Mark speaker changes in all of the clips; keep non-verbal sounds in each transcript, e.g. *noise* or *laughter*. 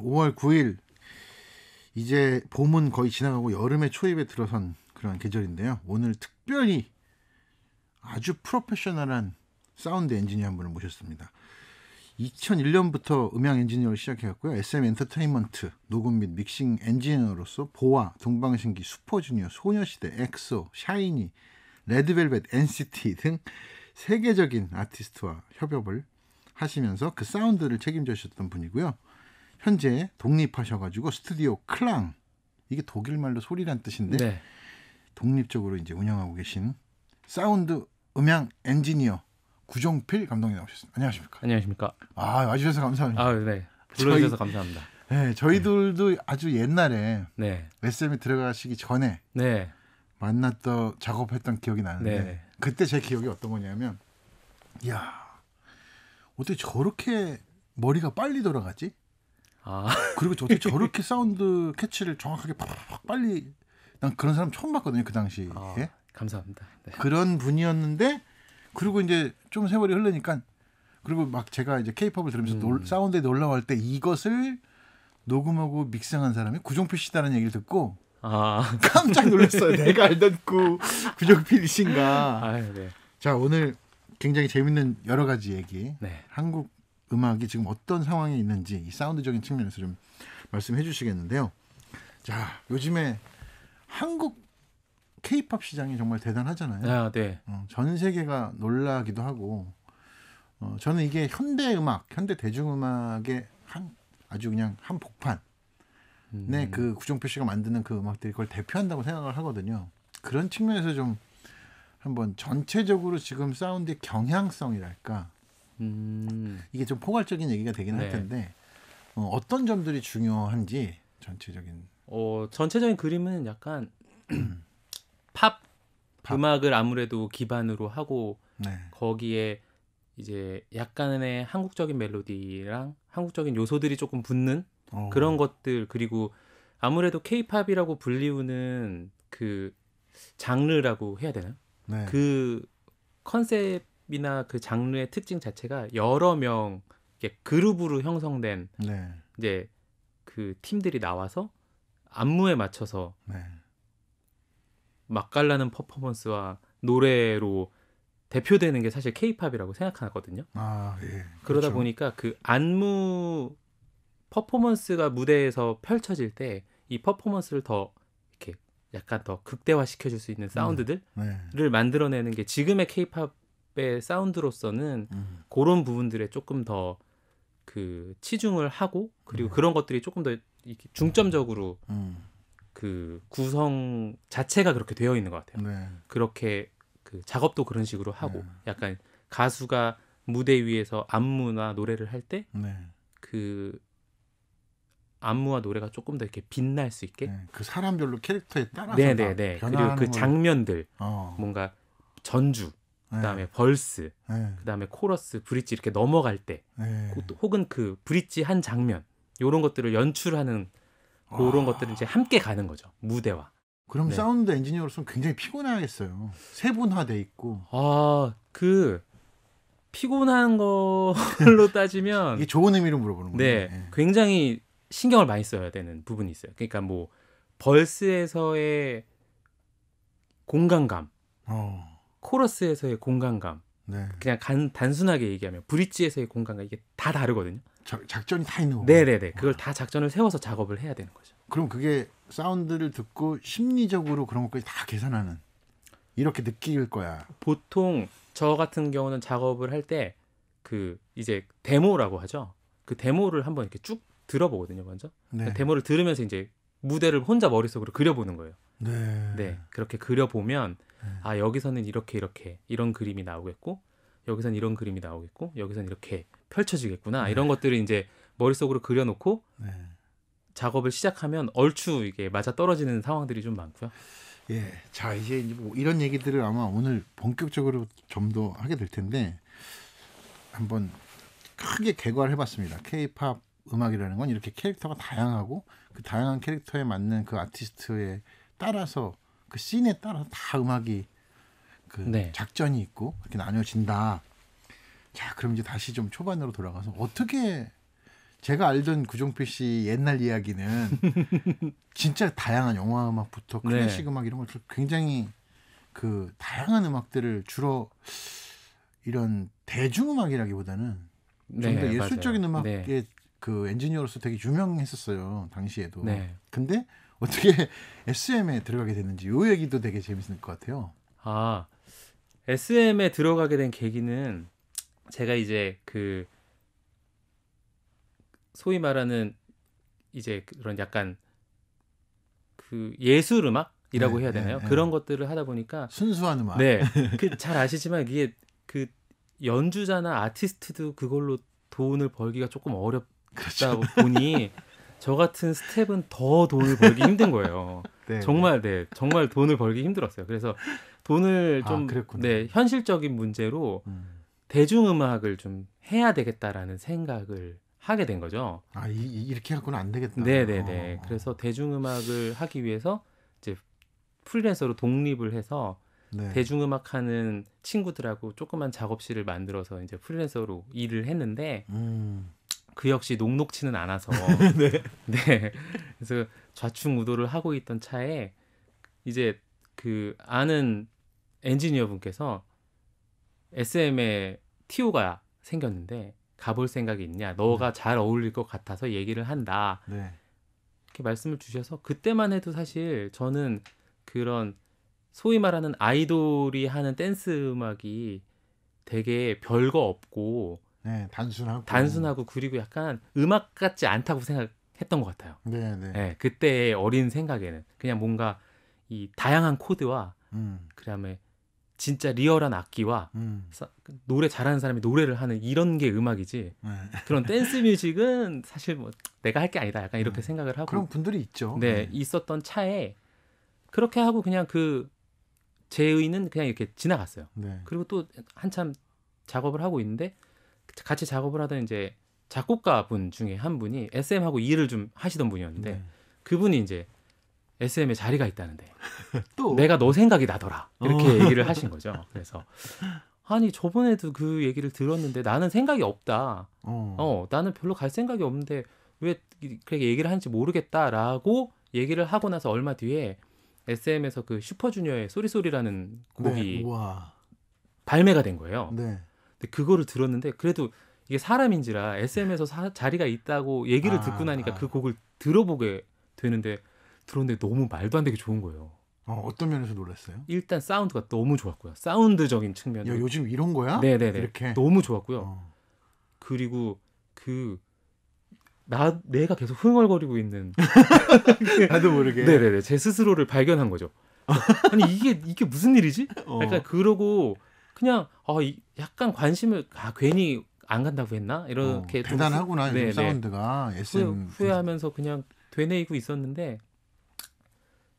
Speaker 1: 5월 9일 이제 봄은 거의 지나가고 여름의 초입에 들어선 그런 계절인데요. 오늘 특별히 아주 프로페셔널한 사운드 엔지니어 한 분을 모셨습니다. 2001년부터 음향 엔지니어를 시작해갖고요 SM 엔터테인먼트 녹음 및 믹싱 엔지니어로서 보아, 동방신기, 슈퍼주니어, 소녀시대, 엑소, 샤이니, 레드벨벳, NCT 등 세계적인 아티스트와 협업을 하시면서 그 사운드를 책임져 주셨던 분이고요. 현재 독립하셔가지고 스튜디오 클랑 이게 독일 말로 소리란 뜻인데 네. 독립적으로 이제 운영하고 계신 사운드 음향 엔지니어 구종필 감독님 나오셨습니다. 안녕하십니까?
Speaker 2: 안녕하십니까? 아 와주셔서 감사합니다. 아 네. 불러주셔서 저희, 감사합니다.
Speaker 1: 네, 저희들도 네. 아주 옛날에 네. SM에 들어가시기 전에 네. 만났던 작업했던 기억이 나는데 네. 그때 제 기억이 어떤 거냐면 야 어떻게 저렇게 머리가 빨리 돌아가지? 아. 그리고 저도 *laughs* 저렇게 사운드 캐치를 정확하게 팍팍 빨리 난 그런 사람 처음 봤거든요 그 당시에. 아, 예? 감사합니다. 네. 그런 분이었는데 그리고 이제 좀 세월이 흐르니까 그리고 막 제가 이제 케이팝을 들으면서 음. 놀, 사운드에 놀라워때 이것을 녹음하고 믹싱한 사람이 구종필 씨다라는 얘기를 듣고
Speaker 2: 아. *laughs* 깜짝 놀랐어요. 내가 알던
Speaker 1: 그 *laughs* 구종필 씨인가. 아, 네. 자 오늘 굉장히 재밌는 여러 가지 얘기, 네. 한국 음악이 지금 어떤 상황에 있는지 이 사운드적인 측면에서 좀 말씀해 주시겠는데요. 자, 요즘에 한국 케이팝 시장이 정말 대단하잖아요. 아, 네. 어, 전 세계가 놀라기도 하고 어, 저는 이게 현대 음악, 현대 대중음악의 한 아주 그냥 한 복판. 네, 음. 그 구종표 씨가 만드는 그 음악들이 그걸 대표한다고 생각을 하거든요. 그런 측면에서 좀 한번 전체적으로 지금 사운드의 경향성이랄까 음. 이게 좀 포괄적인 얘기가 되긴 네. 할 텐데 어, 어떤 점들이 중요한지 전체적인.
Speaker 2: 어 전체적인 그림은 약간 음. *clears throat* 팝, 팝, 음악을 아무래도 기반으로 하고 네. 거기에 이제 약간의 한국적인 멜로디랑 한국적인 요소들이 조금 붙는 어. 그런 것들 그리고 아무래도 케이팝이라고 불리우는 그 장르라고 해야 되나? 네. 그 컨셉 그룹이나 그 장르의 특징 자체가 여러 명 그룹으로 형성된 네. 이제 그 팀들이 나와서 안무에 맞춰서 네. 맛깔나는 퍼포먼스와 노래로 대표되는 게 사실 케이팝이라고 생각하거든요.
Speaker 1: 아, 예. 그러다 그렇죠.
Speaker 2: 보니까 그 안무 퍼포먼스가 무대에서 펼쳐질 때 이 퍼포먼스를 더 이렇게 약간 더 극대화시켜 줄수 있는 사운드들을 네. 네. 만들어내는 게 지금의 케이팝 랩의 사운드로서는 음. 그런 부분들에 조금 더 그 치중을 하고 그리고 음. 그런 것들이 조금 더 이렇게 중점적으로 음. 그 구성 자체가 그렇게 되어 있는 것 같아요. 네. 그렇게 그 작업도 그런 식으로 하고 네. 약간 가수가 무대 위에서 안무나 노래를 할 때그 네. 그 안무와 노래가 조금 더 이렇게 빛날 수 있게 네. 그 사람별로 캐릭터에 따라서 네네네 네, 네. 그리고 그 장면들 어. 뭔가 전주 그다음에 예. 벌스, 예. 그다음에 코러스, 브릿지 이렇게 넘어갈 때, 예. 혹은 그 브릿지 한 장면 이런 것들을 연출하는 그런 아. 것들은 이제 함께 가는 거죠 무대와. 그럼 네.
Speaker 1: 사운드 엔지니어로서는 굉장히 피곤하겠어요. 세분화돼 있고.
Speaker 2: 아, 그 피곤한 걸로 *laughs* 따지면 이게 좋은 의미로 물어보는 거예요. 네, 네, 굉장히 신경을 많이 써야 되는 부분이 있어요. 그러니까 뭐 벌스에서의 공간감, 어. 코러스에서의 공간감, 네. 그냥 간, 단순하게 얘기하면 브릿지에서의 공간감 이게 다 다르거든요. 작, 작전이 다 있는 거예요. 네네네. 그걸 다 작전을 세워서 작업을 해야 되는 거죠. 그럼 그게 사운드를 듣고 심리적으로 그런 것까지 다 계산하는 이렇게 느낄 거야. 보통 저 같은 경우는 작업을 할 때 그 이제 데모라고 하죠. 그 데모를 한번 이렇게 쭉 들어보거든요, 먼저. 네. 그러니까 데모를 들으면서 이제 무대를 혼자 머릿속으로 그려보는 거예요. 네. 네. 그렇게 그려보면 아 여기서는 이렇게 이렇게 이런 그림이 나오겠고 여기서는 이런 그림이 나오겠고 여기서는 이렇게 펼쳐지겠구나 네. 이런 것들을 이제 머릿속으로 그려놓고 네. 작업을 시작하면 얼추 이게 맞아 떨어지는 상황들이 좀 많고요. 예, 자 이제, 뭐 이런 얘기들을 아마 오늘 본격적으로 좀 더 하게 될 텐데
Speaker 1: 한번 크게 개괄해 봤습니다. K-팝 음악이라는 건 이렇게 캐릭터가 다양하고 그 다양한 캐릭터에 맞는 그 아티스트에 따라서 그 씬에 따라서 다 음악이 그 네. 작전이 있고 이렇게 나뉘어진다. 자, 그럼 이제 다시 좀 초반으로 돌아가서 어떻게 제가 알던 구종필 씨 옛날 이야기는 *laughs* 진짜 다양한 영화 음악부터 네. 클래식 네. 음악 이런 걸 굉장히 그 다양한 음악들을 주로 이런 대중음악이라기보다는 네, 좀더 예술적인 맞아요. 음악의 네. 그 엔지니어로서 되게 유명했었어요 당시에도. 네. 근데 어떻게 SM에 *laughs* 들어가게 됐는지 이 얘기도 되게 재밌을 것 같아요.
Speaker 2: 아 SM에 들어가게 된 계기는 제가 이제 그 소위 말하는 이제 그런 약간 그 예술 음악이라고 네, 해야 되나요? 네, 네. 그런 것들을 하다 보니까 순수한 음악. 네, *laughs* 그 잘 아시지만 이게 그 연주자나 아티스트도 그걸로 돈을 벌기가 조금 어렵다 그렇죠. 보니 저 같은 스텝은 더 돈을 벌기 힘든 거예요. *laughs* 네, 네, 정말 네. 정말 돈을 벌기 힘들었어요. 그래서 돈을 아, 좀 아, 현실적인 문제로 음. 대중음악을 좀 해야 되겠다라는 생각을 하게 된 거죠. 아, 이, 렇게 하고안 되겠다. 네, 네, 네. 어. 그래서 대중음악을 하기 위해서 이제 프리랜서로 독립을 해서 네. 대중음악 하는 친구들하고 조그만 작업실을 만들어서 이제 프리랜서로 일을 했는데 음. 그 역시 녹록치는 않아서 *laughs* 네. 네. 그래서 좌충우돌을 하고 있던 차에 이제 그 아는 엔지니어 분께서 SM에 티오가 생겼는데 가볼 생각이 있냐? 너가 네. 잘 어울릴 것 같아서 얘기를 한다. 네. 이렇게 말씀을 주셔서 그때만 해도 사실 저는 그런 소위 말하는 아이돌이 하는 댄스 음악이 되게 별거 없고
Speaker 1: 네, 단순하고 단순하고
Speaker 2: 그리고 약간 음악 같지 않다고 생각했던 것 같아요. 네, 네. 네 그때의 어린 생각에는 그냥 뭔가 이 다양한 코드와 음. 그다음에 진짜 리얼한 악기와 음. 사, 노래 잘하는 사람이 노래를 하는 이런 게 음악이지 네. 그런 댄스 뮤직은 사실 뭐 내가 할 게 아니다 약간 이렇게 음. 생각을 하고 그런 분들이 있죠. 네, 네, 있었던 차에 그렇게 하고 그냥 그 제의는 그냥 이렇게 지나갔어요. 네. 그리고 또 한참 작업을 하고 있는데 같이 작업을 하던 이제 작곡가 분 중에 한 분이 SM하고 일을 좀 하시던 분이었는데 네. 그분이 이제 SM에 자리가 있다는데 *laughs* 또 내가 너 생각이 나더라 이렇게 어. 얘기를 하신 *laughs* 거죠. 그래서 아니 저번에도 그 얘기를 들었는데 나는 생각이 없다. 어, 어 나는 별로 갈 생각이 없는데 왜 그렇게 얘기를 하는지 모르겠다라고 얘기를 하고 나서 얼마 뒤에 SM에서 그 슈퍼주니어의 소리소리라는 네, 곡이 네. 발매가 된 거예요. 네. 근데 그거를 들었는데 그래도 이게 사람인지라 SM에서 사, 자리가 있다고 얘기를 아, 듣고 나니까 아. 그 곡을 들어보게 되는데 들었는데 너무 말도 안 되게 좋은 거예요.
Speaker 1: 어, 어떤 면에서 놀랐어요?
Speaker 2: 일단 사운드가 너무 좋았고요. 사운드적인 측면. 야, 요즘 이런 거야? 네네네. 이렇게 너무 좋았고요. 어. 그리고 그 나 내가 계속 흥얼거리고 있는 *laughs* 나도 그 모르게 네네네 제 스스로를 발견한 거죠. *laughs* 아니 이게 이게 무슨 일이지? 어. 약간 그러고 그냥 어, 이, 약간 관심을 아 괜히 안 간다고 했나 이렇게 어, 대단하구나 네, 네. 사운드가 네. SM 후회, 하면서 그냥 되뇌이고 있었는데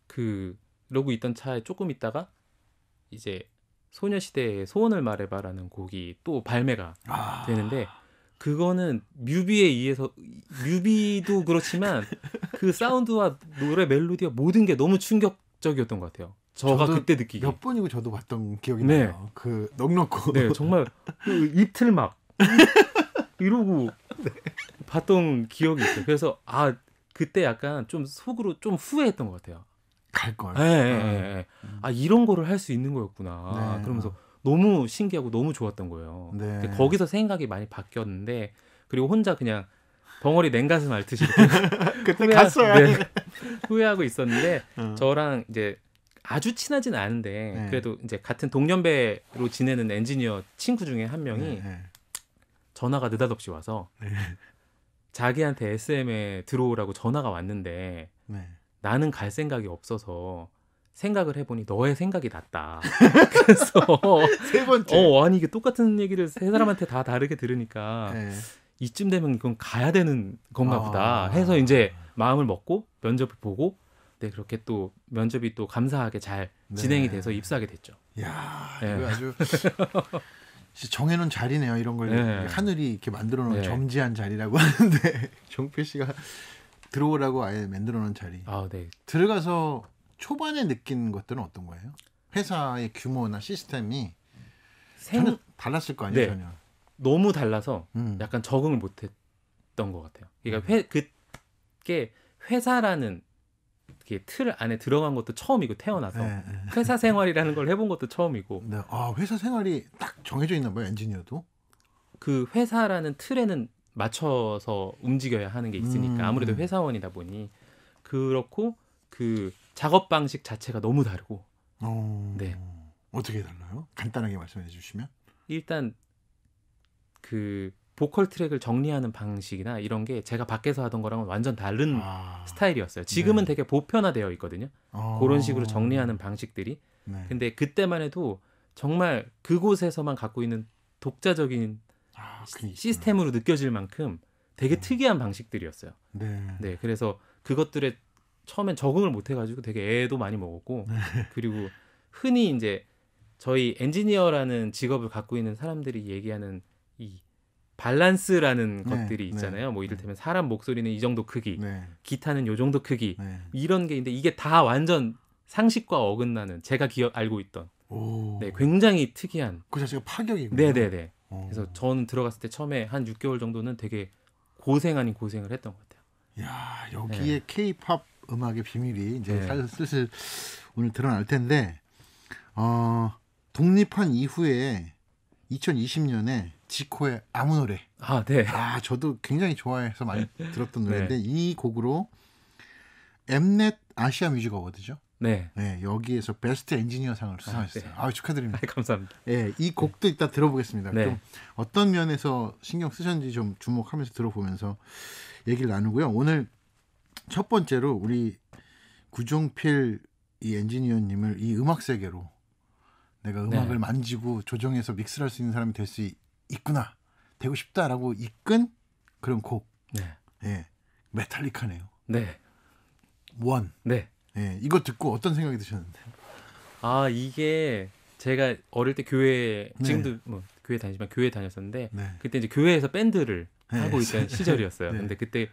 Speaker 2: 그 이러고 있던 차에 조금 있다가 이제 소녀시대의 소원을 말해봐라는 곡이 또 발매가 아. 되는데 그거는 뮤비에 의해서 뮤비도 그렇지만 그 사운드와 노래 멜로디와 모든 게 너무 충격적이었던 것 같아요. 저가 그때 느끼기 몇 번이고 저도 봤던 기억이 네. 나요. 그 넉넉고 네 정말 그 이틀 막 *laughs* 이러고 네. 봤던 기억이 있어요. 그래서 아 그때 약간 좀 속으로 좀 후회했던 것 같아요. 갈 걸. 예, 예, 아. 예, 예. 아 이런 거를 할 수 있는 거였구나. 네. 그러면서 너무 신기하고 너무 좋았던 거예요. 네. 거기서 생각이 많이 바뀌었는데 그리고 혼자 그냥 덩어리 냉가슴 앓듯이 *laughs* 그때 갔어요. 네, *laughs* 후회하고 있었는데 어. 저랑 이제 아주 친하진 않은데 네. 그래도 이제 같은 동년배로 지내는 엔지니어 친구 중에 한 명이 네. 네. 전화가 느닷없이 와서 네. 자기한테 SM에 들어오라고 전화가 왔는데 네. 나는 갈 생각이 없어서 생각을 해보니 너의 생각이 났다 *laughs* 그래서 세 번째. 어 아니 이게 똑같은 얘기를 세 사람한테 다 다르게 들으니까 네. 이쯤 되면 이건 가야 되는 건가 아, 보다. 해서 이제 마음을 먹고 면접을 보고 네 그렇게 또 면접이 또 감사하게 잘 네. 진행이 돼서 입사하게 됐죠. 야 네. 이거 아주
Speaker 1: *laughs* 정해놓은 자리네요. 이런 걸 네. 하늘이 이렇게 만들어놓은 네. 점지한 자리라고 *laughs* 하는데 정필 씨가 들어오라고 아예 만들어놓은 자리. 아, 네. 들어가서 초반에 느낀 것들은 어떤 거예요? 회사의 규모나 시스템이 생... 달랐을 거 아니에요? 네.
Speaker 2: 전혀. 너무 달라서 음. 약간 적응을 못했던 것 같아요. 그러니까 음. 회 그게 회사라는 이렇게 틀 안에 들어간 것도 처음이고 태어나서 네, 회사 생활이라는 걸 해본 것도 처음이고. 네. 아 회사 생활이 딱 정해져 있나 봐요 엔지니어도. 그 회사라는 틀에는 맞춰서 움직여야 하는 게 있으니까 음. 아무래도 회사원이다 보니 그렇고 그 작업 방식 자체가 너무 다르고. 어... 네. 어떻게 달라요? 간단하게 말씀해 주시면. 일단 그 보컬 트랙을 정리하는 방식이나 이런 게 제가 밖에서 하던 거랑은 완전 다른 아, 스타일이었어요. 지금은 네. 되게 보편화되어 있거든요. 어. 그런 식으로 정리하는 방식들이. 네. 근데 그때만 해도 정말 그곳에서만 갖고 있는 독자적인 아, 시스템으로 느껴질 만큼 되게 네. 특이한 방식들이었어요. 네. 네. 그래서 그것들에 처음엔 적응을 못 해가지고 되게 애도 많이 먹었고 네. *laughs* 그리고 흔히 이제 저희 엔지니어라는 직업을 갖고 있는 사람들이 얘기하는 이 밸런스라는 네, 것들이 네, 있잖아요. 네, 뭐 이를테면 네. 사람 목소리는 이 정도 크기, 네. 기타는 요 정도 크기 이런 게 있는데 이게 다 완전 상식과 어긋나는 제가 기억 알고 있던 오. 네 굉장히 특이한 그 자체가 파격이고 네네네. 어. 그래서 저는 들어갔을 때 처음에 한 6개월 정도는 되게 고생 아닌 고생을 했던 것 같아요. 야
Speaker 1: 여기에 케이팝 음악의 비밀이 이제 네. 슬슬 오늘 드러날 텐데 어, 독립한 이후에 2020년에 지코의 아무 노래. 아, 네. 아, 저도 굉장히 좋아해서 많이 *laughs* 들었던 네. 노래인데 네. 이 곡으로 엠넷 아시아 뮤직 어워드죠. 네. 네. 여기에서 베스트 엔지니어상을 수상했어요. 아, 네. 아유, 축하드립니다. 아, 감사합니다. 예, 네, 이 곡도 이따 들어보겠습니다. 네. 좀 어떤 면에서 신경 쓰셨는지 좀 주목하면서 들어보면서 얘기를 나누고요. 오늘 첫 번째로 우리 구종필 이 엔지니어님을 이 음악 세계로 내가 음악을 네. 만지고 조정해서 믹스를 할 수 있는 사람이 될수 있구나 되고 싶다라고 이끈 그런 곡. 네. 예. 메탈리카네요. 네. 원. 네. 예. 이거 듣고 어떤 생각이 드셨는데?
Speaker 2: 아 이게 제가 어릴 때 교회 네. 지금도 뭐 교회 다니지만 교회 다녔었는데 네. 그때 이제 교회에서 밴드를 네. 하고 있던 *laughs* 시절이었어요. 네. 근데 그때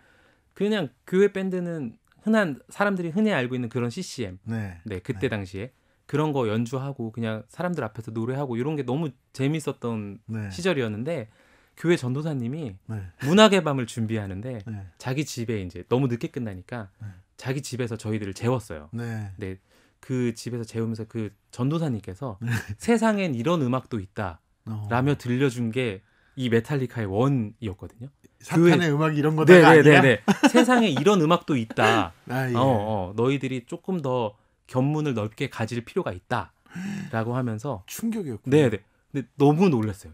Speaker 2: 그냥 교회 밴드는 흔한 사람들이 흔히 알고 있는 그런 CCM. 네. 네. 그때 당시에 그런 거 연주하고 그냥 사람들 앞에서 노래하고 이런 게 너무 재밌었던 네. 시절이었는데 교회 전도사님이 네. 문학의 밤을 준비하는데 네. 자기 집에 이제 너무 늦게 끝나니까 네. 자기 집에서 저희들을 재웠어요. 네. 네. 그 집에서 재우면서 그 전도사님께서 네. *laughs* 세상엔 이런 음악도 있다 어. 라며 들려준 게 이 메탈리카의 원이었거든요. 사탄의 교회... 음악 이런 거다가 네네 세상에 이런 음악도 있다. *laughs* 아, 예. 어, 어, 너희들이 조금 더 견문을 넓게 가질 필요가 있다라고 하면서 충격이었고 네, 네. 근데 너무 놀랐어요.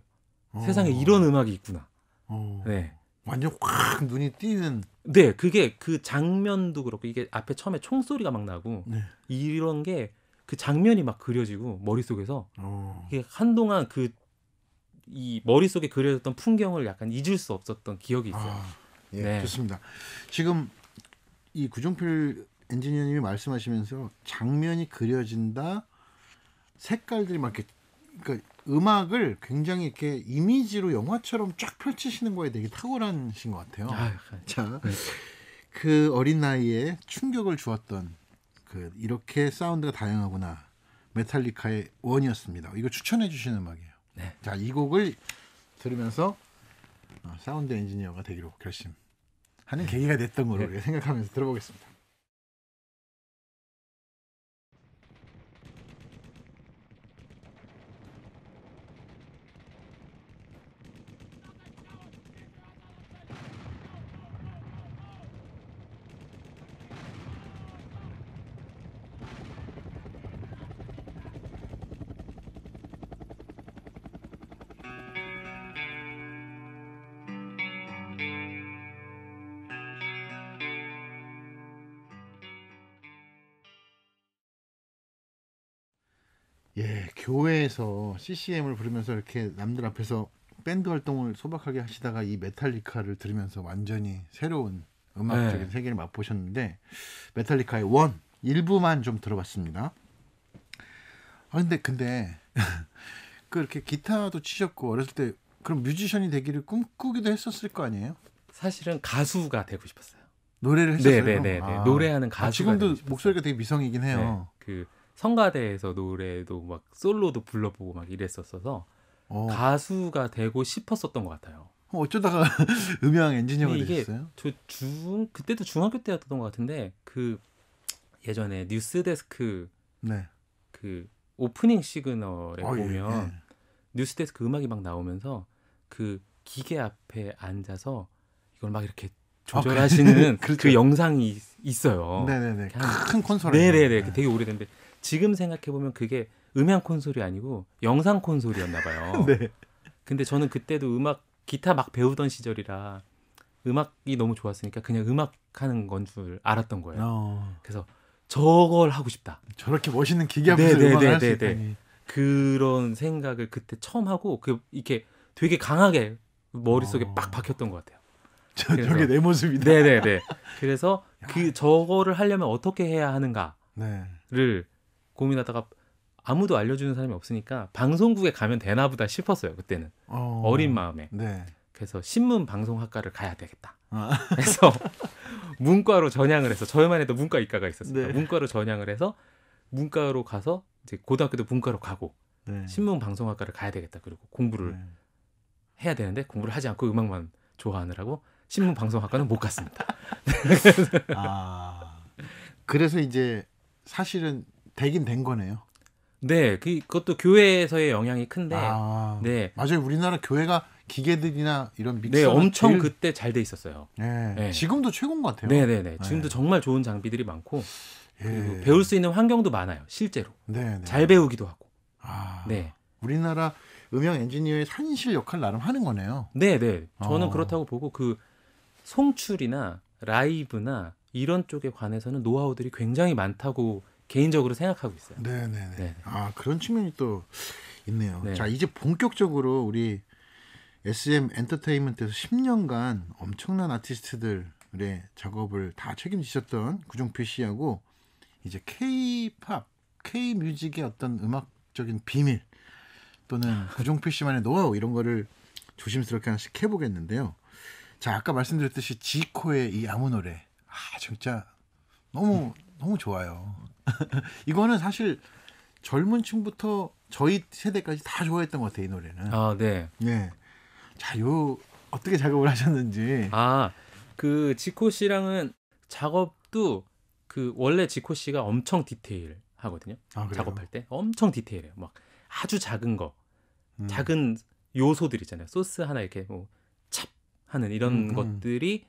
Speaker 2: 어. 세상에 이런 음악이 있구나. 어. 네. 완전 확 눈이 띄는. 네, 그게 그 장면도 그렇고 이게 앞에 처음에 총소리가 막 나고 네. 이런 게 그 장면이 막 그려지고 머릿속에서 어. 이게 한동안 그 이 머릿속에 그려졌던 풍경을 약간 잊을 수 없었던 기억이 있어요. 아, 예, 네. 좋습니다. 지금
Speaker 1: 이 구종필 엔지니어님이 말씀하시면서 장면이 그려진다, 색깔들이 막 이렇게 그러니까 음악을 굉장히 이렇게 이미지로 영화처럼 쫙 펼치시는 거에 되게 탁월한신 것 같아요. 아, 네. 자, 네. 그 어린 나이에 충격을 주었던 그 이렇게 사운드가 다양하구나 메탈리카의 원이었습니다. 이거 추천해 주시는 음악이에요. 네. 자, 이 곡을 들으면서 어, 사운드 엔지니어가 되기로 결심하는 네. 계기가 됐던 걸로 네. 생각하면서 들어보겠습니다. 예, 교회에서 CCM을 부르면서 이렇게 남들 앞에서 밴드 활동을 소박하게 하시다가 이 메탈리카를 들으면서 완전히 새로운 음악적인 네. 세계를 맛보셨는데 메탈리카의 원 일부만 좀 들어봤습니다. 아 근데 근데 *laughs* 그렇게 기타도 치셨고 어렸을 때 그럼 뮤지션이 되기를 꿈꾸기도 했었을 거 아니에요? 사실은 가수가 되고 싶었어요. 노래를 했었어요. 네네네. 네, 네, 네. 아. 노래하는 가수. 아, 지금도 목소리가 되게 미성이긴 해요.
Speaker 2: 네, 그 성가대에서 노래도 막 솔로도 불러보고 막 이랬었어서 어. 가수가 되고 싶었었던 것 같아요.
Speaker 1: 어, 어쩌다가 *laughs* 음향 엔지니어가
Speaker 2: 되어요저중 그때도 중학교 때였던 것 같은데 그 예전에 뉴스데스크 네. 그 오프닝 시그널에 어, 보면 예, 예. 뉴스데스크 음악이 막 나오면서 그 기계 앞에 앉아서 이걸 막 이렇게 아, 조절하시는 아, *laughs* 그렇죠. 그 영상이 있어요. 네네네. 네, 네. 큰 콘솔. 네네네. 네, 네. 되게 오래된데 지금 생각해 보면 그게 음향 콘솔이 아니고 영상 콘솔이었나 봐요. *laughs* 네. 근데 저는 그때도 음악 기타 막 배우던 시절이라 음악이 너무 좋았으니까 그냥 음악 하는 건 줄 알았던 거예요. 어. 그래서 저걸 하고 싶다. 저렇게 멋있는 기계 앞에서 음악을 할 수 있다니. 그런 생각을 그때 처음 하고 그 이렇게 되게 강하게 머릿속에 어. 빡 박혔던 것 같아요. *laughs* 저, 그래서, 저게 내 모습이다. 네네네. 네, 네. 그래서 *laughs* 그 저거를 하려면 어떻게 해야 하는가를 네. 고민하다가 아무도 알려주는 사람이 없으니까 방송국에 가면 되나 보다 싶었어요 그때는
Speaker 1: 어... 린
Speaker 2: 마음에 네. 그래서 신문 방송학과를 가야 되겠다 아. *laughs* 그래서 문과로 전향을 해서 저희만 해도 문과 이과가 있었어요 네. 문과로 전향을 해서 문과로 가서 이제 고등학교도 문과로 가고 네. 신문 방송학과를 가야 되겠다 그리고 공부를 네. 해야 되는데 공부를 하지 않고 음악만 좋아하느라고 신문 방송학과는 못 갔습니다 *laughs* 아 그래서 이제 사실은 되긴 된 거네요. 네, 그, 그것도 교회에서의 영향이 큰데, 아, 네, 맞아요. 우리나라 교회가 기계들이나 이런 믹서 네, 엄청 제일... 그때 잘 돼 있었어요. 네, 네. 지금도 최고인 것 같아요. 네, 네, 네. 지금도 정말 좋은 장비들이 많고 예. 배울 수 있는 환경도 많아요. 실제로 네, 네. 잘 배우기도 하고. 아, 네, 우리나라 음향 엔지니어의 현실 역할 나름 하는 거네요. 네, 네. 저는 어. 그렇다고 보고 그 송출이나 라이브나 이런 쪽에 관해서는 노하우들이 굉장히 많다고 개인적으로 생각하고 있어요. 네네네. 네네. 아 그런 측면이 또
Speaker 1: 있네요. 네. 자 이제
Speaker 2: 본격적으로 우리
Speaker 1: SM 엔터테인먼트에서 10년간 엄청난 아티스트들의 작업을 다 책임지셨던 구종필 씨하고 이제 K-팝, K-뮤직의 어떤 음악적인 비밀 또는 *laughs* 구종필 씨만의 노하우 이런 거를 조심스럽게 하나씩 해보겠는데요. 자 아까 말씀드렸듯이 지코의 이 아무 노래 아 진짜 너무 너무 좋아요. *laughs* 이거는 사실 젊은 층부터 저희 세대까지 다 좋아했던 것 같아요, 이 노래는. 아, 네. 예.
Speaker 2: 자, 요 어떻게 작업을 하셨는지. 아, 그 지코 씨랑은 작업도 그 원래 지코 씨가 엄청 디테일 하거든요. 아, 작업할 때 엄청 디테일해요. 막 아주 작은 거. 음. 작은 요소들 있잖아요. 소스 하나 이렇게 뭐 찹 하는 이런 음, 음. 것들이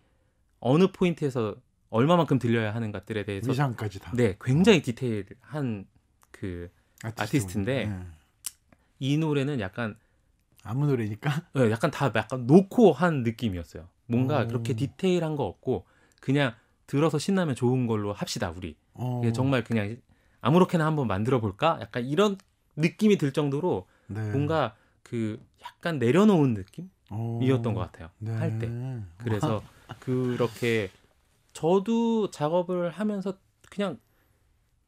Speaker 2: 어느 포인트에서 얼마만큼 들려야 하는 것들에 대해서 의상까지 다. 네, 굉장히 디테일한 그 아티스트 인데이 예. 노래는 약간 아무 노래니까. 네, 약간 다 약간 놓고 한 느낌이었어요. 뭔가 오. 그렇게 디테일한 거 없고 그냥 들어서 신나면 좋은 걸로 합시다 우리. 예, 정말 그냥 아무렇게나 한번 만들어 볼까? 약간 이런 느낌이 들 정도로 네. 뭔가 그 약간 내려놓은 느낌이었던 것 같아요. 네. 할 때. 그래서 그렇게 저도 작업을 하면서 그냥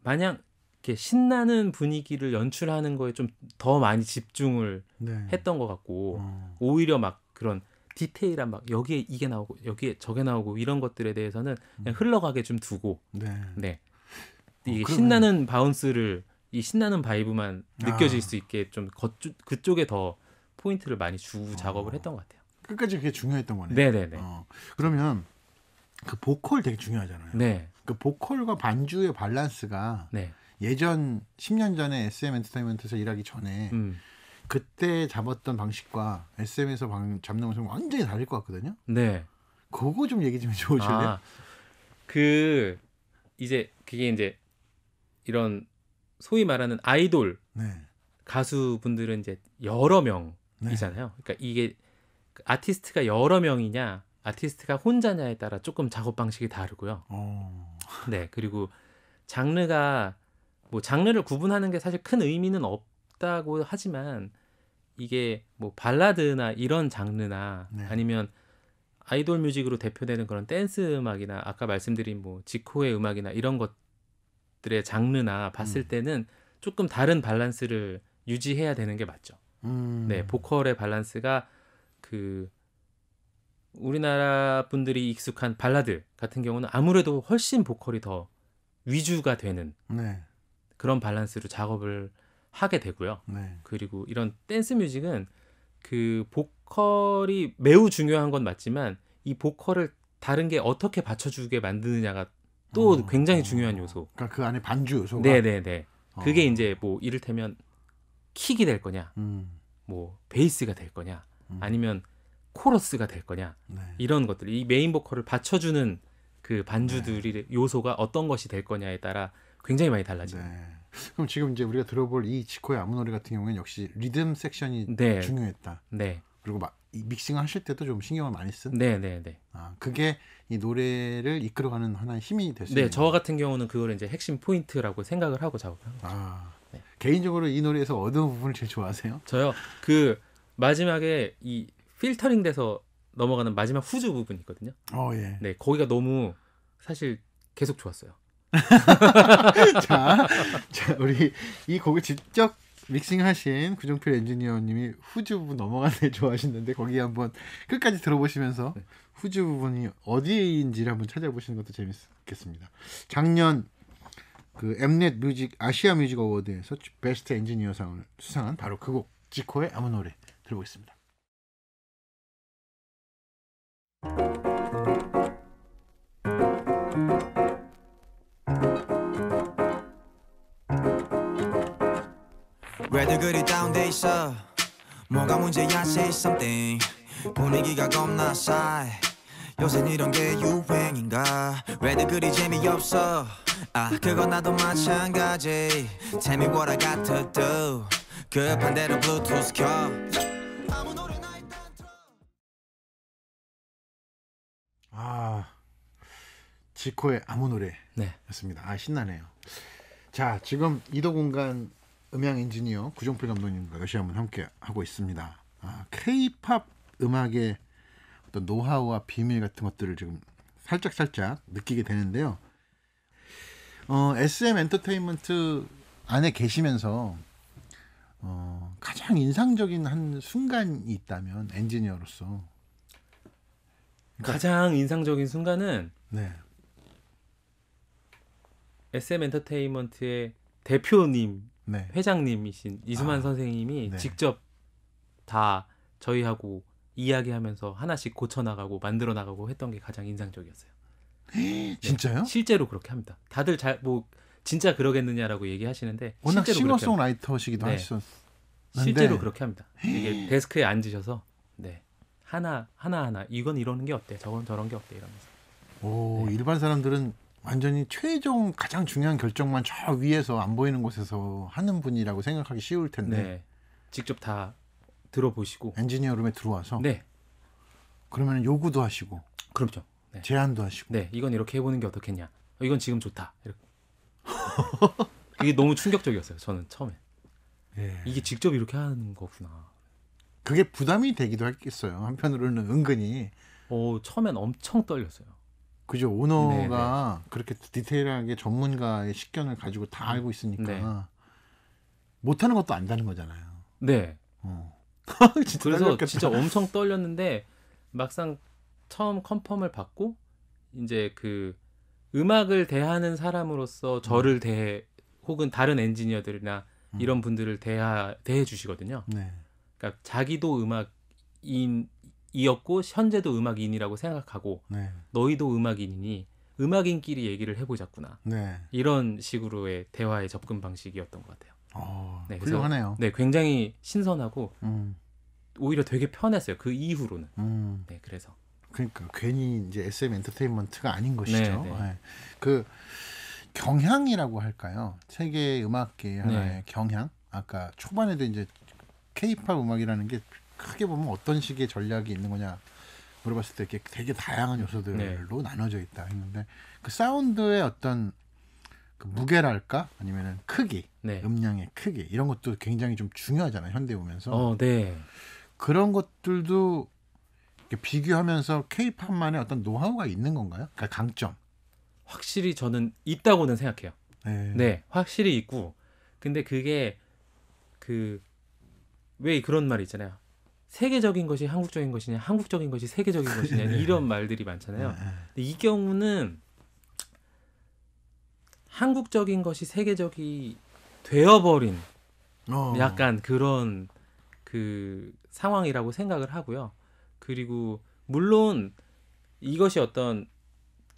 Speaker 2: 마냥 이렇게 신나는 분위기를 연출하는 거에 좀 더 많이 집중을 네. 했던 것 같고 어. 오히려 막 그런 디테일한 막 여기에 이게 나오고 여기에 저게 나오고 이런 것들에 대해서는 그냥 음. 흘러가게 좀 두고 네. 네. 이 어, 신나는 바운스를 이 신나는 바이브만 느껴질 아. 수 있게 좀거쪽 그쪽에 더 포인트를 많이 주고 어. 작업을 했던 것 같아요.
Speaker 1: 끝까지 그게 중요했던 거네요. 네네네. 어. 그러면 그 보컬 되게 중요하잖아요. 네. 그 보컬과 반주의 밸런스가 네. 예전 10년 전에 SM 엔터테인먼트에서 일하기 전에 음. 그때 잡았던 방식과 SM에서 방, 잡는 방식은 완전히 다를 것 같거든요. 네. 그거 좀 얘기 좀 해주실래요? 아,
Speaker 2: 그 이제 그게 이제 이런 소위 말하는 아이돌 네. 가수분들은 이제 여러 명이잖아요. 네. 그러니까 이게 아티스트가 여러 명이냐 아티스트가 혼자냐에 따라 조금 작업 방식이 다르고요. 어... 네, 그리고 장르가 뭐 장르를 구분하는 게 사실 큰 의미는 없다고 하지만 이게 뭐 발라드나 이런 장르나 네. 아니면 아이돌 뮤직으로 대표되는 그런 댄스 음악이나 아까 말씀드린 뭐 지코의 음악이나 이런 것들의 장르나 봤을 음. 때는 조금 다른 밸런스를 유지해야 되는 게 맞죠.
Speaker 1: 음. 네,
Speaker 2: 보컬의 밸런스가 그 우리나라 분들이 익숙한 발라드 같은 경우는 아무래도 훨씬 보컬이 더 위주가 되는 네. 그런 밸런스로 작업을 하게 되고요. 네. 그리고 이런 댄스 뮤직은 그 보컬이 매우 중요한 건 맞지만 이 보컬을 다른 게 어떻게 받쳐주게 만드느냐가 또 어, 굉장히 어. 중요한 요소. 그러니까 그 안에 반주 요소가. 네네네. 네, 네. 어. 그게 이제 뭐 이를테면 킥이 될 거냐, 음. 뭐 베이스가 될 거냐, 음. 아니면 코러스가 될 거냐 네. 이런 것들 이 메인 보컬을 받쳐주는 그 반주들의 네. 요소가 어떤 것이 될 거냐에 따라 굉장히 많이 달라지죠. 네.
Speaker 1: 그럼 지금 이제 우리가 들어볼 이 지코의 아무 노래 같은 경우에는 역시 리듬 섹션이 네. 중요했다.
Speaker 2: 네. 그리고 막
Speaker 1: 믹싱 하실 때도 좀 신경을 많이 쓴. 네, 네, 네. 아, 그게 이 노래를 이끌어가는
Speaker 2: 하나의 힘이 될수 네, 있는. 네, 저 같은 경우는 그걸 이제 핵심 포인트라고 생각을 하고 작업을 한 거죠. 아, 네. 개인적으로 이 노래에서 어느 부분을 제일 좋아하세요? 저요. 그 마지막에 이 필터링 돼서 넘어가는 마지막 후주 부분이 있거든요. 어, 예. 네, 거기가 너무 사실 계속 좋았어요. *laughs* 자, 자, 우리 이
Speaker 1: 곡을 직접 믹싱하신 구종필 엔지니어님이 후즈 부분 넘어가는 데 좋아하시는데 거기 한번 끝까지 들어보시면서 네. 후즈 부분이 어디인지를 한번 찾아보시는 것도 재밌겠습니다. 작년 그 엠넷 뮤직 아시아 뮤직 어워드에서 베스트 엔지니어상을 수상한 바로 그 곡 지코의 아무 노래 들어보겠습니다.
Speaker 2: 왜들 그리 다운돼 있어 뭐가 문제야 say something 분위기가 겁나 싸해 요새 이런 게 유행인가 왜들 그리 재미없어 아 그건 나도 마찬가지 Tell me what I got to do 급한 대로 블루투스 켜
Speaker 1: 아 지코의 아무
Speaker 2: 노래였습니다.
Speaker 1: 네. 아 신나네요. 자 지금 이도 공간 음향 엔지니어 구종필 감독님과 다시 한번 함께 하고 있습니다. 아 K-팝 음악의 어떤 노하우와 비밀 같은 것들을 지금 살짝 살짝 느끼게 되는데요. 어, SM 엔터테인먼트 안에 계시면서 어, 가장 인상적인 한 순간이 있다면
Speaker 2: 엔지니어로서 네. 가장 인상적인 순간은 네. SM 엔터테인먼트의 대표님, 네. 회장님이신 이수만 아, 선생님이 네. 직접 다 저희하고 이야기하면서 하나씩 고쳐 나가고 만들어 나가고 했던 게 가장 인상적이었어요. *gasps* 네. 진짜요? 실제로 그렇게 합니다. 다들 잘 뭐 진짜 그러겠느냐라고 얘기하시는데 워낙 싱어송라이터시기도 네. 하셨는데 실제로 그렇게 합니다. 이게 *gasps* 데스크에 앉으셔서 하나 하나 하나 이건 이러는 게 어때? 저건 저런 게 어때? 이러면서. 오 네. 일반
Speaker 1: 사람들은 완전히 최종 가장 중요한 결정만 저 위에서 안 보이는 곳에서 하는 분이라고 생각하기 쉬울 텐데 네. 직접 다 들어보시고 엔지니어 룸에 들어와서
Speaker 2: 네 그러면 요구도 하시고 그렇죠 네. 제안도 하시고 네 이건 이렇게 해보는 게 어떻겠냐 어, 이건 지금 좋다 이렇게 이게 너무 충격적이었어요 저는 처음에 예. 이게 직접 이렇게 하는 거구나 그게 부담이 되기도 했겠어요.
Speaker 1: 한편으로는 은근히. 오, 어, 처음엔 엄청 떨렸어요. 그죠. 오너가 네네. 네. 그렇게 디테일하게 전문가의 식견을 가지고 다 음, 알고 있으니까 네. 못하는 것도 안다는 거잖아요.
Speaker 2: 네. 어. *laughs* 진짜 그래서 떨렸겠다. 진짜 엄청 떨렸는데 막상 처음 컨펌을 받고 이제 그 음악을 대하는 사람으로서 저를 음. 대 혹은 다른 엔지니어들이나 음. 이런 분들을 대하 대해 주시거든요. 네. 그러니까 자기도 음악인이었고 현재도 음악인이라고 생각하고 네. 너희도 음악인이니 음악인끼리 얘기를 해보자꾸나 네. 이런 식으로의 대화의 접근 방식이었던 것 같아요. 어, 네, 훌륭하네요. 네, 굉장히 신선하고 음. 오히려 되게 편했어요. 그 이후로는. 음. 네, 그래서. 그러니까 괜히 이제 SM 엔터테인먼트가 아닌 것이죠. 네, 네,
Speaker 1: 네. 그 경향이라고 할까요? 세계 음악계 하나의 네. 경향. 아까 초반에도 이제 케이팝 음악이라는 게 크게 보면 어떤 식의 전략이 있는 거냐 물어봤을 때 이렇게 되게 다양한 요소들로 네. 나눠져 있다 했는데 그 사운드의 어떤 그 무게랄까 아니면은 크기 네. 음량의 크기 이런 것도 굉장히 좀 중요하잖아요 현대 오면서 어, 네. 그런 것들도
Speaker 2: 비교하면서 케이팝만의 어떤 노하우가 있는 건가요? 그러니까 강점 확실히 저는 있다고는 생각해요. 네. 네, 확실히 있고 근데 그게 그왜 그런 말이 있잖아요. 세계적인 것이 한국적인 것이냐, 한국적인 것이 세계적인 것이냐 *laughs* 네. 이런 말들이 많잖아요. 네. 근데 이 경우는 한국적인 것이 세계적이 되어버린 어. 약간 그런 그 상황이라고 생각을 하고요. 그리고 물론 이것이 어떤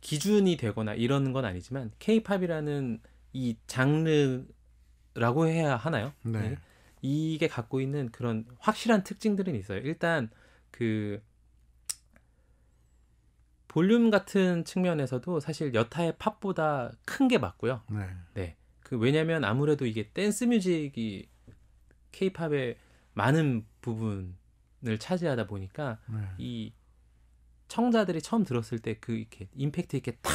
Speaker 2: 기준이 되거나 이런 건 아니지만 케이팝이라는 이 장르라고 해야 하나요? 네. 네. 이게 갖고 있는 그런 확실한 특징들은 있어요. 일단 그 볼륨 같은 측면에서도 사실 여타의 팝보다 큰 게 맞고요. 네. 네. 그 왜냐면 아무래도 이게 댄스 뮤직이 케이팝의 많은 부분을 차지하다 보니까 네. 이 청자들이 처음 들었을 때 그 이렇게 임팩트 있게 탁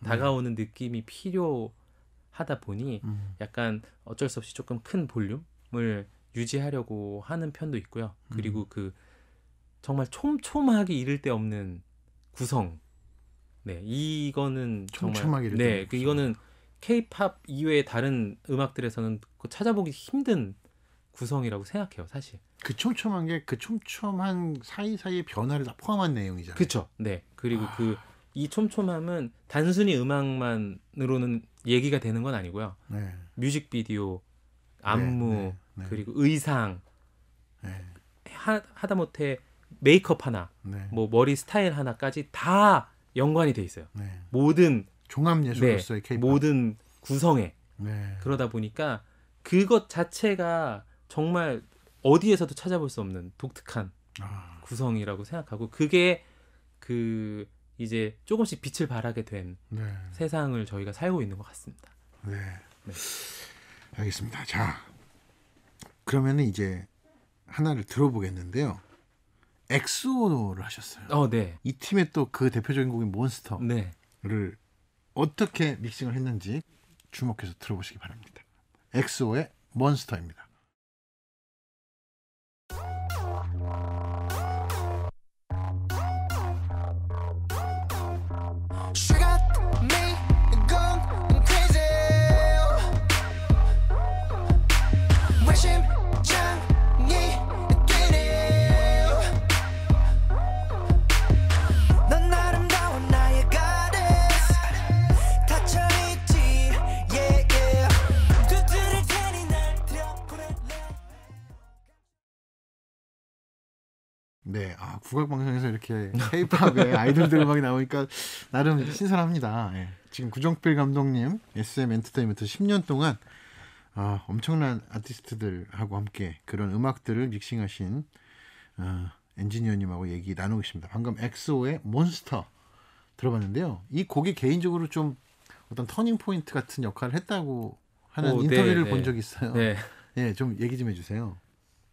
Speaker 2: 네. 다가오는 네. 느낌이 필요하다 보니 음. 약간 어쩔 수 없이 조금 큰 볼륨 을 유지하려고 하는 편도 있고요. 그리고 음. 그 정말 촘촘하게 이를 데 없는 구성. 네, 이거는 정말 네, 그 이거는 케팝 이외의 다른 음악들에서는 그 찾아보기 힘든 구성이라고 생각해요, 사실. 그 촘촘한 게 그 촘촘한 사이사이의 변화를 다 포함한 내용이잖아요. 그렇죠. 네. 그리고 그 아... 그이 촘촘함은 단순히 음악만으로는 얘기가 되는 건 아니고요. 네. 뮤직비디오, 안무 네, 네, 네. 그리고 의상 하, 하다못해 메이크업 하나, 네. 뭐 머리 스타일 하나까지 다 연관이 돼 있어요. 네. 모든 종합 예술로서의 네, 모든 구성에 네. 그러다 보니까 그것 자체가 정말 어디에서도 찾아볼 수 없는 독특한 아. 구성이라고 생각하고 그게 그 이제 조금씩 빛을 발하게 된 세상을 저희가 살고 있는 것 같습니다.
Speaker 1: 네. 알겠습니다. 자, 그러면 이제 하나를 들어보겠는데요. 엑소를 하셨어요. 어, 네. 이 팀의 또 그 대표적인 곡인 몬스터를 네. 어떻게 믹싱을 했는지 주목해서 들어보시기 바랍니다. 엑소의 몬스터입니다. 국악 방송에서 이렇게 K-팝의 *laughs* 아이돌들 음악이 나오니까 나름 신선합니다. 예. 지금 구정필 감독님 SM 엔터테인먼트 10년 동안 아, 엄청난 아티스트들하고 함께 그런 음악들을 믹싱하신 어, 엔지니어님하고 얘기 나누고 있습니다. 방금 엑소의 몬스터 들어봤는데요. 이 곡이 개인적으로 좀 어떤 터닝 포인트 같은 역할을 했다고 하는 오, 네, 인터뷰를 네, 본 적이 있어요. 네. 예, 좀 얘기 좀 해주세요.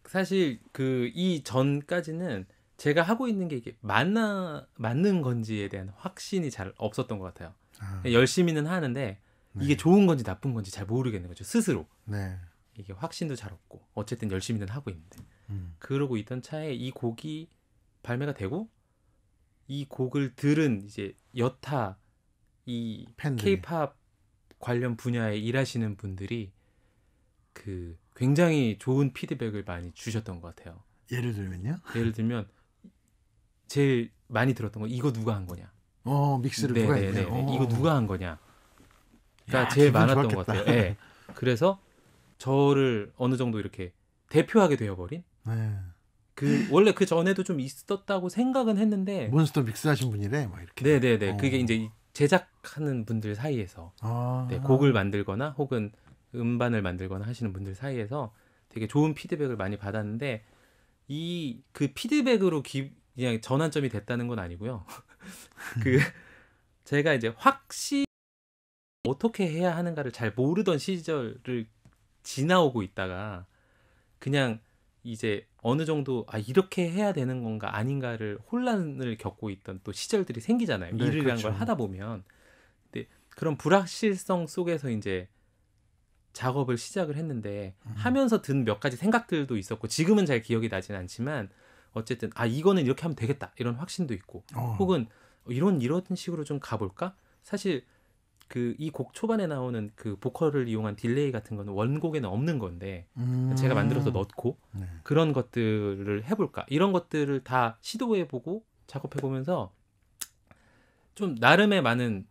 Speaker 2: 사실 그 이 전까지는 제가 하고 있는 게 이게 맞나 맞는 건지에 대한 확신이 잘 없었던 것 같아요. 아. 열심히는 하는데 이게 네. 좋은 건지 나쁜 건지 잘 모르겠는 거죠 스스로. 네. 이게 확신도 잘 없고 어쨌든 열심히는 하고 있는데 음. 그러고 있던 차에 이 곡이 발매가 되고 이 곡을 들은 이제 여타 이 케이팝 관련 분야에 일하시는 분들이 그 굉장히 좋은 피드백을 많이 주셨던 것 같아요. 예를 들면요? 예를 들면 제일 많이 들었던 거 이거 누가 한 거냐. 어 믹스를 네, 누가 했네. 네, 네, 어. 이거 누가 한 거냐. 가
Speaker 1: 그러니까 제일 많았던 좋았겠다. 것 같아요. 네.
Speaker 2: 그래서 저를 어느 정도 이렇게 대표하게 되어버린. 네. 그 원래 그 전에도 좀 있었다고 생각은 했는데
Speaker 1: 몬스터 믹스하신 분이래, 뭐
Speaker 2: 이렇게. 네네네. 네, 네. 어. 그게 이제 제작하는 분들 사이에서 아. 네, 곡을 만들거나 혹은 음반을 만들거나 하시는 분들 사이에서 되게 좋은 피드백을 많이 받았는데 이 그 피드백으로 기, 그냥 전환점이 됐다는 건 아니고요. *laughs* 그 제가 이제 확실히 어떻게 해야 하는가를 잘 모르던 시절을 지나오고 있다가 그냥 이제 어느 정도 아 이렇게 해야 되는 건가 아닌가를 혼란을 겪고 있던 또 시절들이 생기잖아요. 네, 일을라는걸 그렇죠. 하다 보면 근데 그런 불확실성 속에서 이제 작업을 시작을 했는데 음. 하면서 든 몇 가지 생각들도 있었고 지금은 잘 기억이 나진 않지만 어쨌든 아 이거는 이렇게 하면 되겠다 이런 확신도 있고 어. 혹은 이런 이런 식으로 좀 가볼까 사실 그 이 곡 초반에 나오는 그 보컬을 이용한 딜레이 같은 거는 원곡에는 없는 건데 음. 제가 만들어서 넣고 네. 그런 것들을 해볼까 이런 것들을 다 시도해보고 작업해보면서 좀 나름의 많은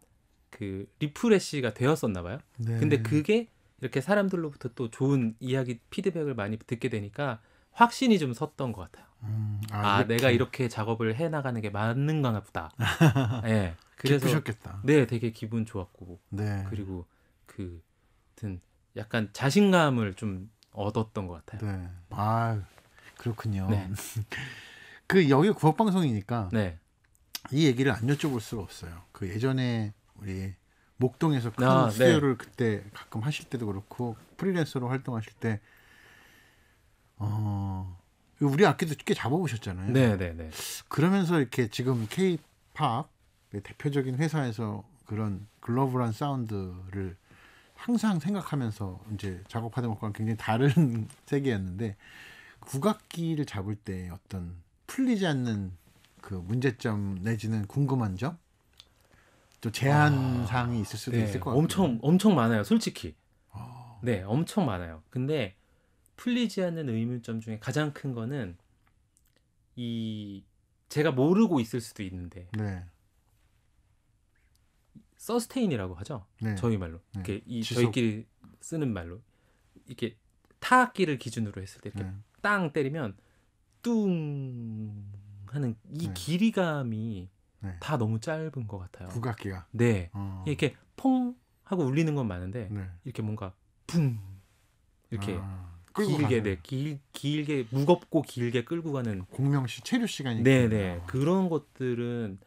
Speaker 2: 그 리프레시가 되었었나 봐요. 네. 근데 그게 이렇게 사람들로부터 또 좋은 이야기 피드백을 많이 듣게 되니까 확신이 좀 섰던 것 같아요. 음, 아, 아 내가 이렇게 작업을 해 나가는 게 맞는가 보다. *laughs* 예. 네, 그래서 기쁘셨겠다. 네, 되게 기분 좋았고. 네. 그리고 그하 약간 자신감을 좀 얻었던 것 같아요. 네. 아, 그렇군요. 네. *laughs* 그 여기
Speaker 1: 구역 방송이니까 네. 이 얘기를 안 여쭤볼 수가 없어요. 그 예전에 우리 목동에서 큰 아, 스튜를 네. 그때 가끔 하실 때도 그렇고 프리랜서로 활동하실 때 어. 우리 악기도 꽤 잡아보셨잖아요. 네네네. 그러면서 이렇게 지금 K-팝 의 대표적인 회사에서 그런 글로벌한 사운드를 항상 생각하면서 이제 작업하는 것과는 굉장히 다른 *laughs* 세계였는데 국악기를 잡을 때 어떤 풀리지 않는 그 문제점 내지는 궁금한 점, 또 제한 사항이
Speaker 2: 아, 있을 수도 네, 있을 것 같아요. 엄청 엄청 많아요, 솔직히. 아. 네, 엄청 많아요. 근데 풀리지 않는 의문점 중에 가장 큰 거는 이 제가 모르고 있을 수도 있는데 네. 서스테인이라고 하죠. 네. 저희 말로 네. 이렇게 이 지속. 저희끼리 쓰는 말로 이렇게 타악기를 기준으로 했을 때 이렇게 네. 땅 때리면 뚱 하는 이 네. 길이감이 네. 다 너무 짧은 것 같아요. 국악기가 네 어. 이렇게 퐁 하고 울리는 건 많은데 네. 이렇게 뭔가 붕 이렇게 아. 끌고 길게 가는. 네, 길, 길게 무겁고 길게 끌고 가는 공명 시 체류 시간이 네네 네. 그런 것들은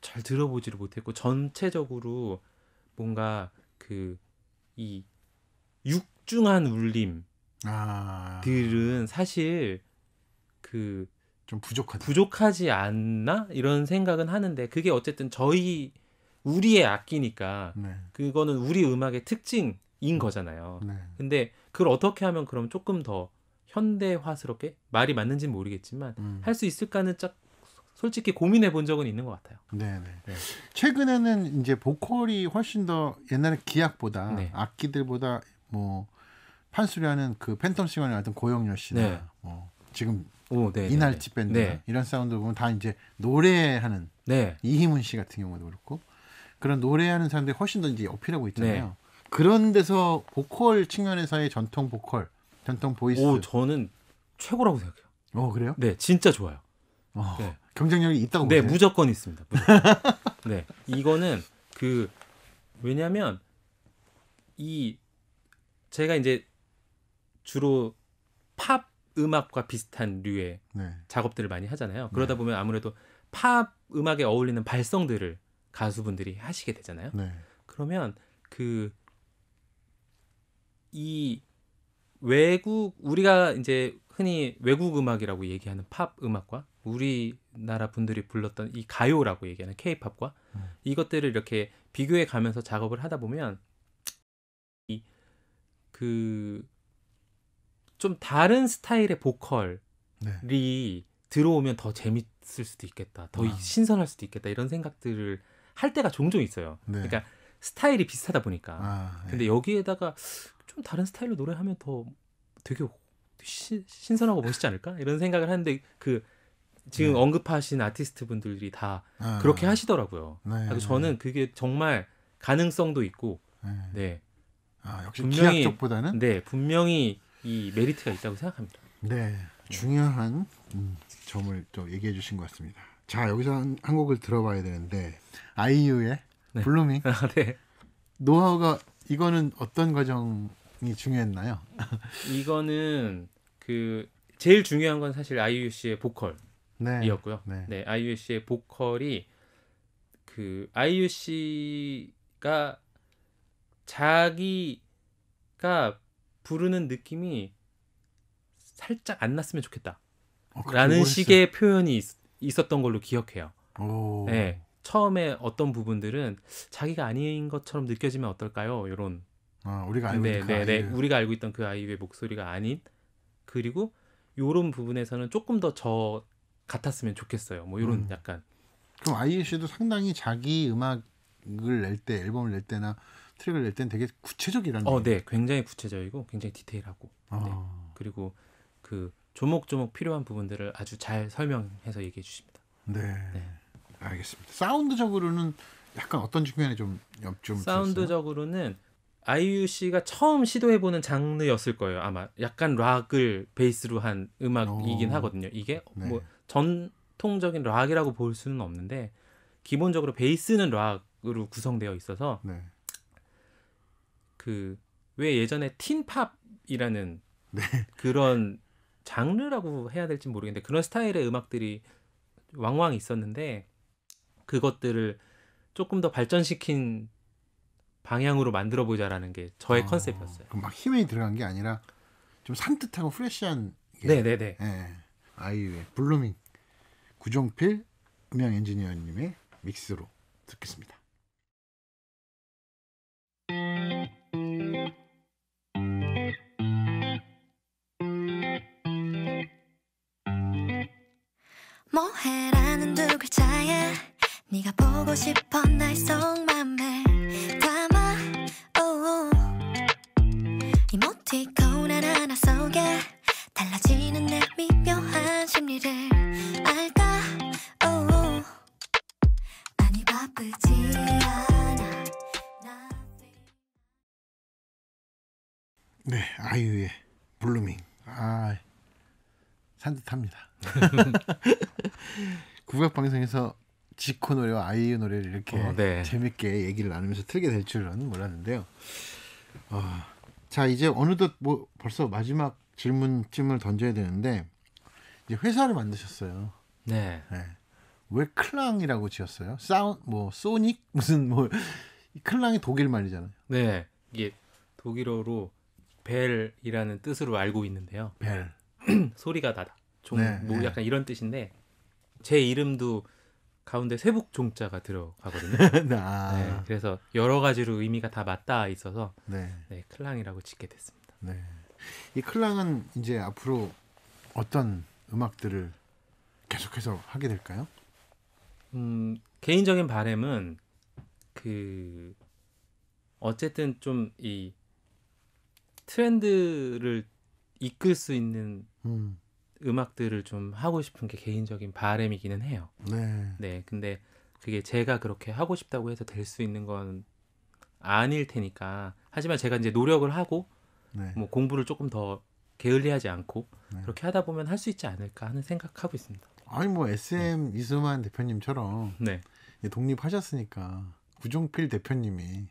Speaker 2: 잘 들어보지를 못했고 전체적으로 뭔가 그 이 육중한 울림들은 아... 사실 그 좀 부족하다. 부족하지 않나 이런 생각은 하는데 그게 어쨌든 저희 우리의 악기니까 네. 그거는 우리 음악의 특징 인 거잖아요. 네. 근데 그걸 어떻게 하면 그럼 조금 더 현대화스럽게 말이 맞는지는 모르겠지만 음. 할수 있을까는 짝 솔직히 고민해 본 적은 있는 것 같아요. 네네. 네. 네. 최근에는 이제 보컬이
Speaker 1: 훨씬 더 옛날에 기악보다 네. 악기들보다 뭐 판소리하는 그 팬텀 싱어나 같은 고영렬 씨나 네. 뭐 지금 네, 네, 이날치 밴드 이런 사운드 보면 다 이제 노래하는 이희문 씨 같은 경우도 그렇고 그런 노래하는 사람들이 훨씬 더 이제 어필하고 있잖아요. 그런 데서 보컬 측면에서의 전통 보컬,
Speaker 2: 전통 보이스. 오, 저는 최고라고 생각해요. 어, 그래요? 네, 진짜 좋아요. 어, 네. 경쟁력이 있다고 네, 보세요? 무조건 있습니다. 무조건. 네, 이거는 그왜냐면이 제가 이제 주로 팝 음악과 비슷한 류의 네. 작업들을 많이 하잖아요. 네. 그러다 네. 보면 아무래도 팝 음악에 어울리는 발성들을 가수분들이 하시게 되잖아요. 네. 그러면 그이 외국 우리가 이제 흔히 외국 음악이라고 얘기하는 팝 음악과 우리나라 분들이 불렀던 이 가요라고 얘기하는 케이팝과 음. 이것들을 이렇게 비교해 가면서 작업을 하다 보면 이그좀 다른 스타일의 보컬이 네. 들어오면 더 재밌을 수도 있겠다. 더 아. 신선할 수도 있겠다. 이런 생각들을 할 때가 종종 있어요. 네. 그러니까 스타일이 비슷하다 보니까. 아, 네. 근데 예. 여기에다가 좀 다른 스타일로 노래하면 더 되게 시, 신선하고 멋있지 않을까 이런 생각을 하는데 그 지금 네. 언급하신 아티스트 분들이 다 아, 그렇게 하시더라고요. 네, 아, 그래서 저는 그게 정말 가능성도 있고, 네. 네. 아, 역시 분명히, 쪽보다는 네 분명히 이 메리트가 있다고 생각합니다.
Speaker 1: 네. 네, 중요한
Speaker 2: 음, 점을 또 얘기해
Speaker 1: 주신 것 같습니다. 자 여기서 한, 한 곡을 들어봐야 되는데 아이유의 네. 블루밍. *laughs* 아, 네. 노하우가 이거는 어떤 과정 중요했나요?
Speaker 2: *laughs* 이거는 그 제일 중요한 건 사실 아이유 씨의
Speaker 1: 보컬이었고요.
Speaker 2: 네, 네, 네 아이유 씨의 보컬이 그 아이유 씨가 자기가 부르는 느낌이 살짝 안 났으면 좋겠다. 어, 라는 식의 표현이 있, 있었던 걸로 기억해요. 오. 네. 처음에 어떤 부분들은 자기가 아닌 것처럼 느껴지면 어떨까요? 이런 아, 우리가 알고 네, 있는 그 네, 네. 아이유 네, 우리가 알고 있던 그 아이의 목소리가 아닌 그리고 요런 부분에서는 조금 더 저 같았으면 좋겠어요. 뭐 요런 음. 약간 그럼 아이유 씨도
Speaker 1: 상당히 자기 음악을 낼
Speaker 2: 때 앨범을 낼 때나 트랙을 낼 때는 되게 구체적이라는 어, 네, 굉장히 구체적이고 굉장히 디테일하고 아. 네. 그리고 그 조목조목 필요한 부분들을 아주 잘 설명해서 얘기해 주십니다. 네. 네. 알겠습니다. 사운드적으로는 약간 어떤 측면에 좀좀 사운드적으로는 아이유 씨가 처음 시도해보는 장르였을 거예요. 아마 약간 락을 베이스로 한 음악이긴 오. 어. 하거든요. 이게 네. 뭐 전통적인 락이라고 볼 수는 없는데 기본적으로 베이스는 락으로 구성되어 있어서 네. 그왜 예전에 틴팝이라는 네. 그런 장르라고 해야 될지 모르겠는데 그런 스타일의 음악들이 왕왕 있었는데 그것들을 조금 더 발전시킨 방향으로 만들어 보자라는 게 저의 어, 컨셉이었어요. 막
Speaker 1: 힘이 들어간 게 아니라 좀 산뜻하고 프레시한
Speaker 2: 네네네. 네, 네. 예. 아이유의 블루밍
Speaker 1: 구종필 음향 엔지니어님의 믹스로 듣겠습니다.
Speaker 2: 뭐해라는 두 글자에 네가 보고 싶어 날 속맘에
Speaker 1: 탓합니다. *laughs* 국악방송에서 지코 노래와 아이유 노래를 이렇게 어, 네. 재밌게 얘기를 나누면서 틀게 될 줄은 몰랐는데요. 어, 자 이제 어느덧 뭐 벌써 마지막 질문쯤을 던져야 되는데 이제 회사를 만드셨어요. 네. 네. 왜 클랑이라고 지었어요? 사운 뭐 소닉 무슨 뭐 클랑이 독일 말이잖아요. 네.
Speaker 2: 이게 독일어로 벨이라는 뜻으로 알고 있는데요. 벨 *clears throat* 소리가 나다. 종, 네, 뭐 네. 약간 이런 뜻인데 제 이름도 가운데 세북 종자가 들어가거든요. *laughs* 네, 아. 네, 그래서 여러 가지로 의미가 다 맞닿아 있어서 네. 네, 클랑이라고 짓게 됐습니다. 네.
Speaker 1: 이 클랑은 이제 앞으로 어떤 음악들을 계속해서 하게 될까요?
Speaker 2: 음, 개인적인 바램은 그 어쨌든 좀 이 트렌드를 이끌 수 있는 음. 음악들을 좀 하고 싶은 게 개인적인 바램이기는 해요. 네. 네. 근데 그게 제가 그렇게 하고 싶다고 해서 될 수 있는 건 아닐 테니까. 하지만 제가 이제 노력을 하고 네. 뭐 공부를 조금 더 게을리하지 않고 네. 그렇게 하다 보면 할 수 있지 않을까 하는 생각하고 있습니다. 아니
Speaker 1: 뭐 SM 네. 이수만 대표님처럼 네. 독립하셨으니까 구종필 대표님이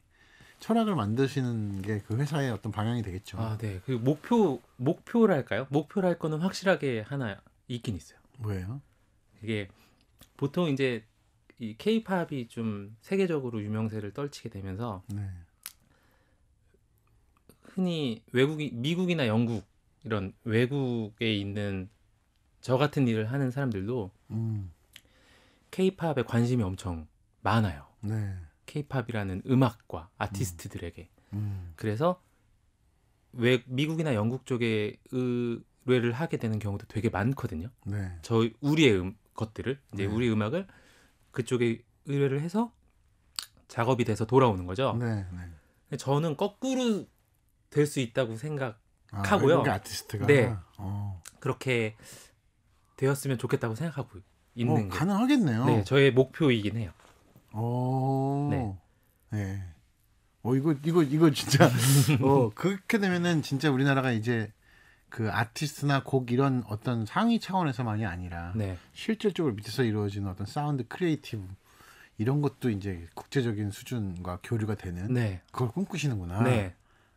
Speaker 2: 철학을 만드시는 게 그 회사의 어떤 방향이 되겠죠. 아, 네. 그 목표 목표랄까요? 목표랄 거는 확실하게 하나 있긴 있어요. 뭐요 이게 보통 이제 이케팝이좀 세계적으로 유명세를 떨치게 되면서 네. 흔히 외국인 미국이나 영국 이런 외국에 있는 저 같은 일을 하는 사람들도 케이팝에 음. 관심이 엄청 많아요. 네. 케이팝이라는 음악과 아티스트들에게. 음. 음. 그래서 외 미국이나 영국 쪽에 의뢰를 하게 되는 경우도 되게 많거든요. 네. 저희 우리의 음, 것들을 이제 네. 우리 음악을 그쪽에 의뢰를 해서 작업이 돼서 돌아오는 거죠. 네, 네. 저는 거꾸로 될 수 있다고 생각하고요. 아, 아티스트가 네 어. 그렇게 되었으면 좋겠다고 생각하고 있는 어, 가능하겠네요. 네, 저의 목표이긴 해요. 오. 어. 네. 네.
Speaker 1: 어 이거 이거 이거 진짜 *laughs* 어 그렇게 되면은 진짜 우리나라가 이제 그 아티스트나 곡 이런 어떤 상위 차원에서만이 아니라 네. 실질적으로 밑에서 이루어지는 어떤 사운드 크리에이티브 이런 것도 이제 국제적인 수준과 교류가 되는 네. 그걸 꿈꾸시는구나. 네.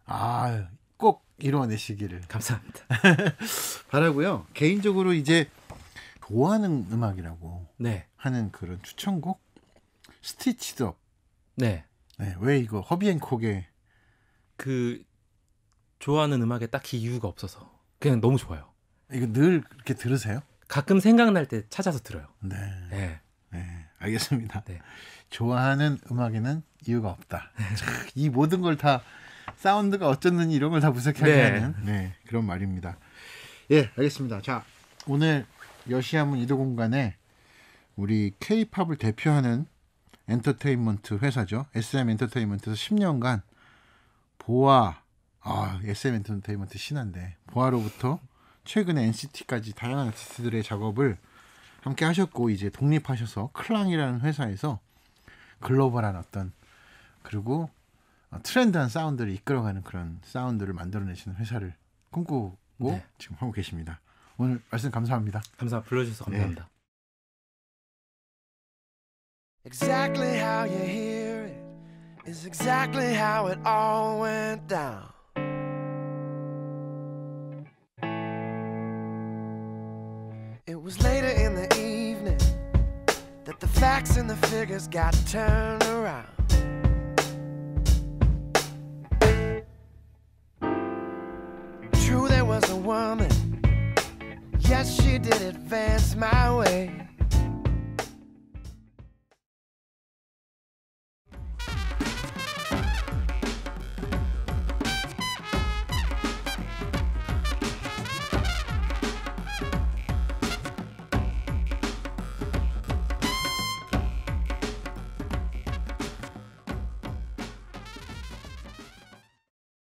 Speaker 1: 아, 꼭이루어내시기를 감사합니다. *laughs* 바라고요. 개인적으로 이제 좋아하는 음악이라고 네. 하는 그런 추천곡 스티치드업. 네. 네. 왜
Speaker 2: 이거 허비앤콕의 그 좋아하는 음악에 딱히 이유가 없어서 그냥 너무 좋아요. 이거 늘 이렇게 들으세요? 가끔 생각날 때 찾아서 들어요.
Speaker 1: 네. 네. 네. 알겠습니다. 네. 좋아하는 음악에는 이유가 없다. 이 모든 걸 다 사운드가 어쨌는 이런 걸다 분석하게 네. 하는 네, 그런 말입니다. 예, 알겠습니다. 자, 오늘 여시아문 이도 공간에 우리 K-팝을 대표하는 엔터테인먼트 회사죠. SM 엔터테인먼트에서 10년간 보아 아, SM 엔터테인먼트 신한데 보아로부터 최근에 NCT까지 다양한 아티스트들의 작업을 함께 하셨고 이제 독립하셔서 클랑이라는 회사에서 글로벌한 어떤 그리고 어, 트렌드한 사운드를 이끌어가는 그런 사운드를 만들어내시는 회사를 꿈꾸고 네. 지금 하고 계십니다. 오늘 말씀 감사합니다. 감사 불러주셔서 네. 감사합니다. 네.
Speaker 2: Exactly how you hear it is exactly how it all went down.
Speaker 1: It was later in the evening that the facts and the figures got turned around. True, there
Speaker 2: was a woman. Yes, she did advance my way.